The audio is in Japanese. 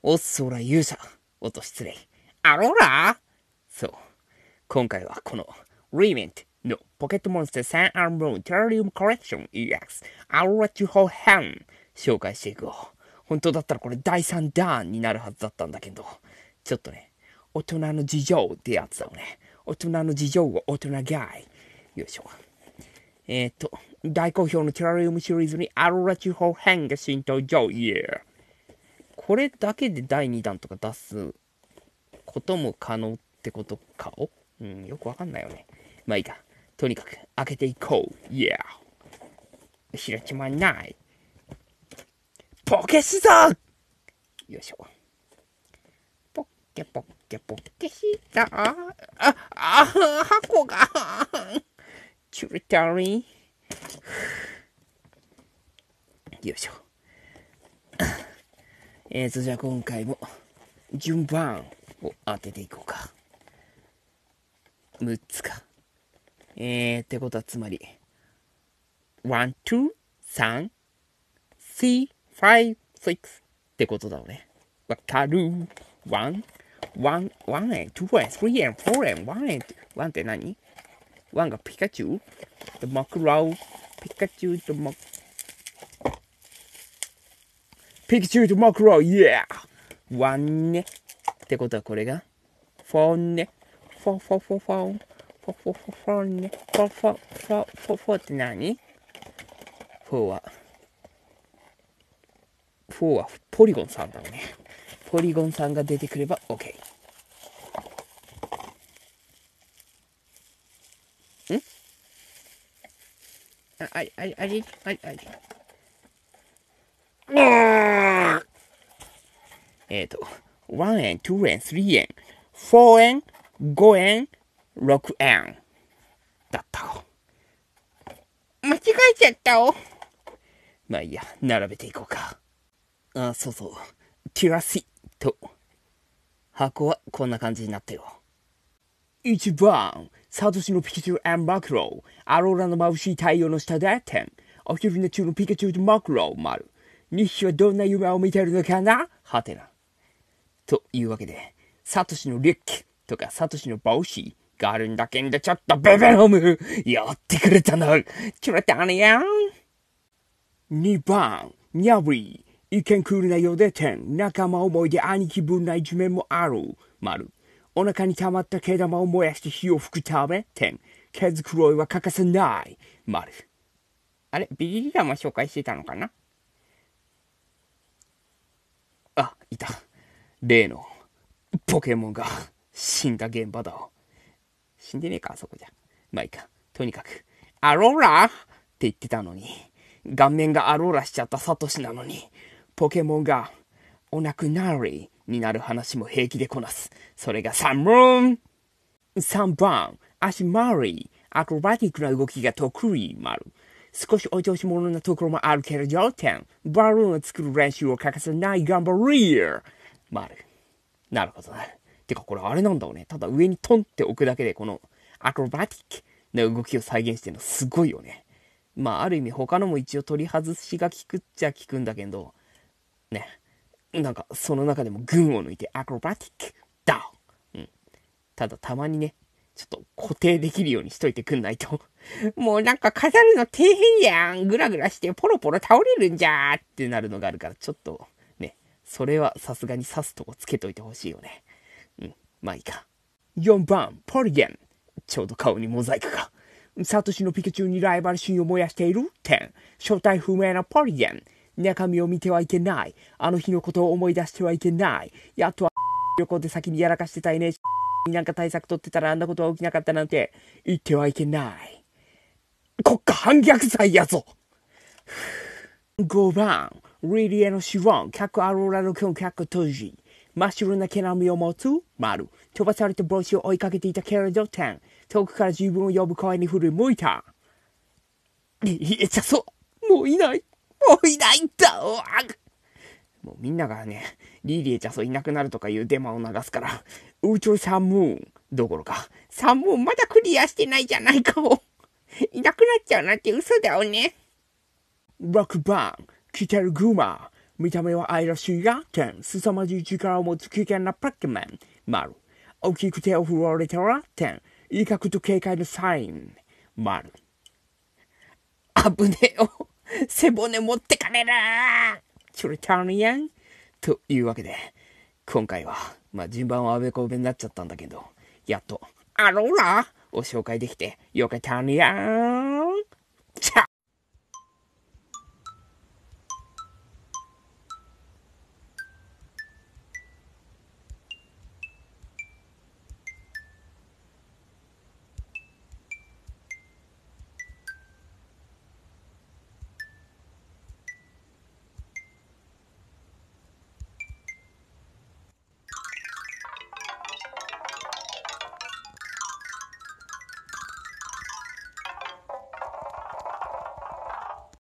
おっそら勇者。おと失礼。ーラーそう。今回はこの、リーメントのポケットモンスターサンアンローンテラリウムコレクション EX アローラチュホーヘン紹介していこう。本当だったらこれ第3弾になるはずだったんだけど、ちょっとね、大人の事情ってやつだよね。大人の事情を大人がい。よいしょ。えっ、ー、と、大好評のテラリウムシリーズにアローラチュー方編が新登場。イエーこれだけで第2弾とか出すことも可能ってことかをうん、よくわかんないよね。まあいいか。とにかく、開けていこう。イエー開きまない。ポケザーよいしょ。ポッケポッケポッケザー。あ、あ、箱が。チュリタリー。よいしょ。えーと、じゃあ今回も順番を当てていこうか。6つか。えー、ってことはつまり、1、2、3、4、5、6ってことだよね。わかる ?1、1、1 and 2 and 3 and 4 and 1 and 1って何 ?1 がピカチュウ ?The マクロウピカチュウとマクピクチュートマクロイ a ーワンネってことはこれが、フォンネフォフォフォフォン。フォフォフォフォンネフォフォフォフォフォって何フォは、フォはポリゴンさんだね。ポリゴンさんが出てくれば OK。あ、あれ、あれ、あれ、あれ、あれ。えっ、ー、と、1円、2円、3円、4円、5円、6円だった。間違えちゃったお。まあいいや、並べていこうか。あ、そうそう。ティラシと。箱はこんな感じになってる。1番、サトシのピカチュウマクロ、アローラの眩しい太陽の下で点、お昼寝中のピカチュウとマクロ、丸。日誌はどんな夢を見てるのかなはてな。というわけで、サトシのリュックとかサトシの帽子があるんだけんでちょっとベベロムやってくれたのちょれたのやん !2 番、ニャブリ意見クールなようでてん。仲間思いで兄貴分な一面もある。丸。お腹に溜まった毛玉を燃やして火を吹くため、ん。毛づくろいは欠かせない。丸。あれビリリラも紹介してたのかなあ、いた。例のポケモンが死んだ現場だ。死んでねえか、あそこじゃ。まあいいか。とにかく、アローラって言ってたのに、顔面がアローラしちゃったサトシなのに、ポケモンがお亡くなりになる話も平気でこなす。それがサムーン !3 番、足回り、アクロバティックな動きが得意、ル。少しお調子者なところもあるけーテン、バルーンを作る練習を欠かさない頑張り丸。なるほどな。てかこれあれなんだろうね。ただ上にトンって置くだけでこのアクロバティックな動きを再現してるのすごいよね。まあある意味他のも一応取り外しが効くっちゃ効くんだけど、ね。なんかその中でも群を抜いてアクロバティックだうん。ただたまにね、ちょっと固定できるようにしといてくんないと もうなんか飾るの底辺やん。グラグラしてポロポロ倒れるんじゃーってなるのがあるから、ちょっとそれはさすがに刺すとこつけといてほしいよね。うん、まあいいか。4番、ポリゲン。ちょうど顔にモザイクか。サトシのピカチュウにライバル心を燃やしている点。正体不明なポリゲン。中身を見てはいけない。あの日のことを思い出してはいけない。やっとは、旅行で先にやらかしてたいね。なんか対策取ってたらあんなことは起きなかったなんて言ってはいけない。国家反逆罪やぞ !5 番、リリエのシロン、客アローラの君、客トジ。真っ白な毛並みを持つ丸。飛ばされた帽子を追いかけていたけれど、点。遠くから自分を呼ぶ声に振り向いた。いえ、ちゃそう。もういない。もういないんだ。もうみんながね、リリエちゃそういなくなるとかいうデマを流すから、宇宙サムーンどころか、サムーンまだクリアしてないじゃないかいなくなっちゃうなんて嘘だよね。ロックバーン。てるグマ。見た目は愛らしいが、す凄まじい力を持つ危険なパックマン。丸。大きく手を振られたら、ん。威嚇と警戒のサイン。丸。ぶねえよ。背骨持ってかれるそれタニアん。というわけで、今回は、まあ、順番はあべこべになっちゃったんだけど、やっと、アローラを紹介できて、よかったねやん。じゃ